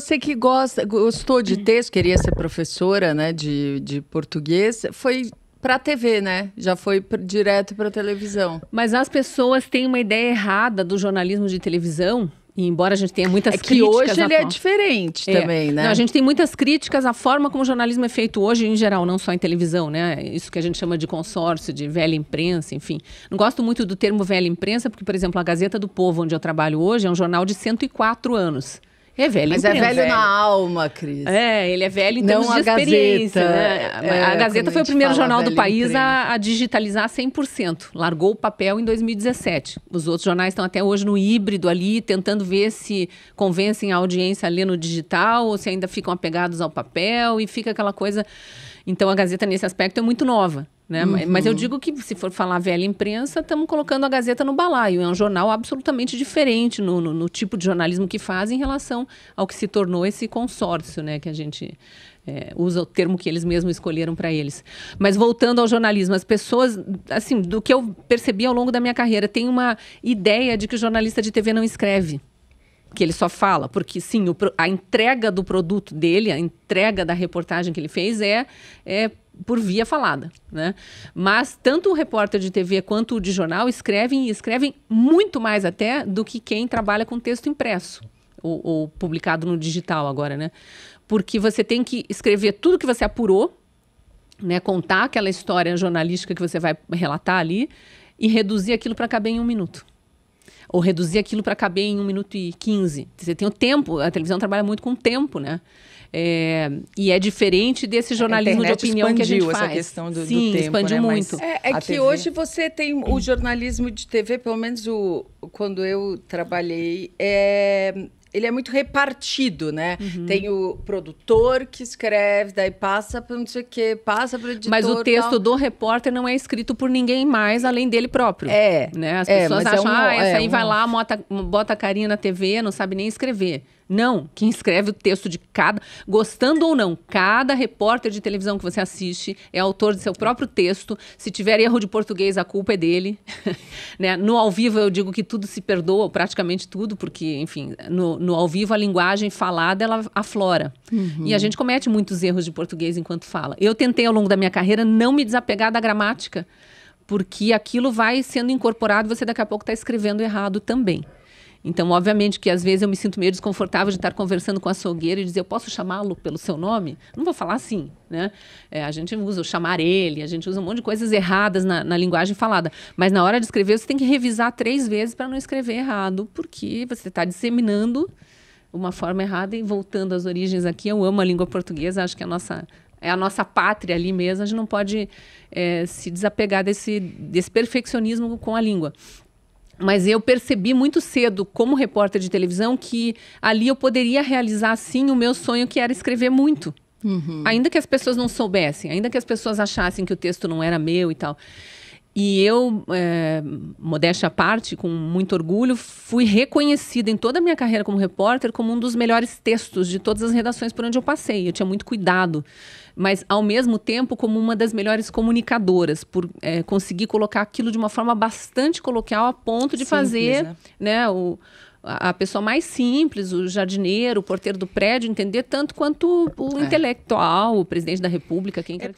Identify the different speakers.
Speaker 1: você que gosta, gostou de hum. texto, queria ser professora, né, de, de português, foi para TV, né? Já foi direto para televisão. Mas as pessoas têm uma ideia errada do jornalismo de televisão. E embora a gente tenha muitas é críticas. Que hoje ele é diferente é. também, né? Não, a gente tem muitas críticas à forma como o jornalismo é feito hoje, em geral, não só em televisão, né? Isso que a gente chama de consórcio, de velha imprensa, enfim. Não gosto muito do termo velha imprensa, porque, por exemplo, a Gazeta do Povo, onde eu trabalho hoje, é um jornal de 104 anos. É velho Mas imprensa, é velho, é. na alma, Cris. É, ele é velho em Não termos de experiência. Né? Gazeta, né? é, a Gazeta foi o primeiro jornal do país a, a, digitalizar 100%. Largou o papel em 2017. Os outros jornais estão até hoje no híbrido ali, tentando ver se convencem a audiência a ler no digital ou se ainda ficam apegados ao papel e fica aquela coisa... Então, a Gazeta, nesse aspecto, é muito nova. Né? Uhum. Mas eu uhum. digo que, se for falar velha imprensa, estamos colocando a Gazeta no balaio. É um jornal absolutamente diferente no, no, no, tipo de jornalismo que faz em relação ao que se tornou esse consórcio, né? que a gente é, usa o termo que eles mesmos escolheram para eles. Mas voltando ao jornalismo, as pessoas, assim, do que eu percebi ao longo da minha carreira, tem uma ideia de que o jornalista de TV não escreve que ele só fala, porque sim, o, a entrega do produto dele, a entrega da reportagem que ele fez é, é por via falada, né? Mas tanto o repórter de TV quanto o de jornal escrevem e escrevem muito mais até do que quem trabalha com texto impresso ou, ou publicado no digital agora, né? Porque você tem que escrever tudo que você apurou, né? Contar aquela história jornalística que você vai relatar ali e reduzir aquilo para caber em um minuto. Ou reduzir aquilo para caber em 1 minuto e 15. Você tem o tempo, a televisão trabalha muito com o tempo, né? É, e é diferente desse jornalismo de opinião que a gente faz. Essa questão do, Sim, do tempo, expandiu né? muito. É, é que TV... hoje você tem o jornalismo de TV, pelo menos o, quando eu trabalhei, é, ele é muito repartido, né? Uhum. Tem o produtor que escreve, daí passa para não sei o quê, passa para editor. Mas o texto tal. do repórter não é escrito por ninguém mais além dele próprio. É. Né? As é, pessoas é acham, é um, ah, essa é aí um... vai lá, bota, bota a carinha na TV, não sabe nem escrever. Não, quem escreve o texto de cada, gostando ou não, cada repórter de televisão que você assiste é autor de seu próprio texto. Se tiver erro de português, a culpa é dele. né? No ao vivo eu digo que tudo se perdoa, praticamente tudo, porque, enfim, no, no ao vivo a linguagem falada ela aflora. Uhum. E a uhum. gente comete muitos erros de português enquanto fala. Eu tentei ao longo da minha carreira não me desapegar da gramática, porque aquilo vai sendo incorporado, e você daqui a pouco está escrevendo errado também. Então, obviamente que às vezes eu me sinto meio desconfortável de estar conversando com a açougueiro e dizer, eu posso chamá-lo pelo seu nome? Não vou falar assim, né? É, a gente usa o chamar ele, a gente usa um monte de coisas erradas na, na linguagem falada. Mas na hora de escrever, você tem que revisar três vezes para não escrever errado, porque você está disseminando uma forma errada e voltando às origens aqui, eu amo a língua portuguesa, acho que é a nossa é a nossa pátria ali mesmo, a gente não pode é, se desapegar desse, desse perfeccionismo com a língua. Mas eu percebi muito cedo, como repórter de televisão, que ali eu poderia realizar sim o meu sonho, que era escrever muito. Uhum. Ainda que as pessoas não soubessem, ainda que as pessoas achassem que o texto não era meu e tal. E eu, é, modéstia à parte, com muito orgulho, fui reconhecida em toda a minha carreira como repórter como um dos melhores textos de todas as redações por onde eu passei. Eu tinha muito cuidado, mas ao mesmo tempo como uma das melhores comunicadoras, por é, conseguir colocar aquilo de uma forma bastante coloquial a ponto de Simples, fazer né? né o, a pessoa mais simples, o jardineiro, o porteiro do prédio, entender tanto quanto o é. intelectual, o presidente da república, quem quer é que.